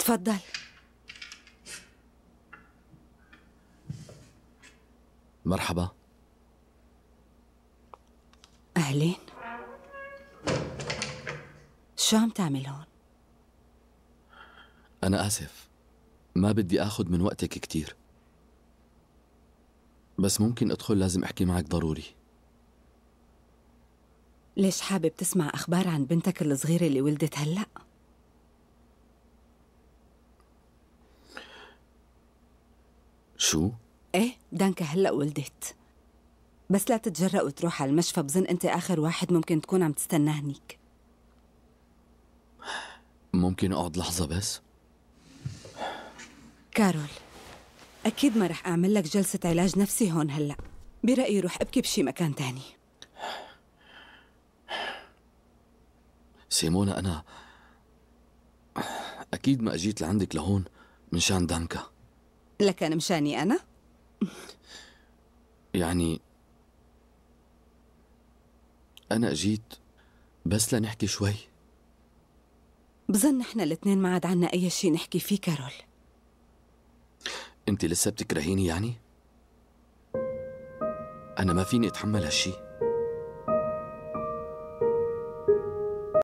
تفضل مرحبا أهلين شو عم تعمل هون؟ أنا آسف ما بدي آخذ من وقتك كتير بس ممكن أدخل لازم أحكي معك ضروري ليش حابب تسمع أخبار عن بنتك الصغيرة اللي ولدت هلأ؟ شو؟ ايه دانكا هلأ ولدت بس لا تتجرأ وتروح على المشفى بظن أنت آخر واحد ممكن تكون عم تستنى هنيك ممكن أقعد لحظة بس؟ كارول أكيد ما رح أعمل لك جلسة علاج نفسي هون هلأ برأيي روح أبكي بشي مكان تاني سيمونا أنا أكيد ما أجيت لعندك لهون من شان دانكا لكان مشاني أنا؟ يعني أنا أجيت بس لنحكي شوي بظن نحن الاثنين ما عاد عنا أي شيء نحكي فيه كارول أنت لسه بتكرهيني يعني؟ أنا ما فيني أتحمل هالشي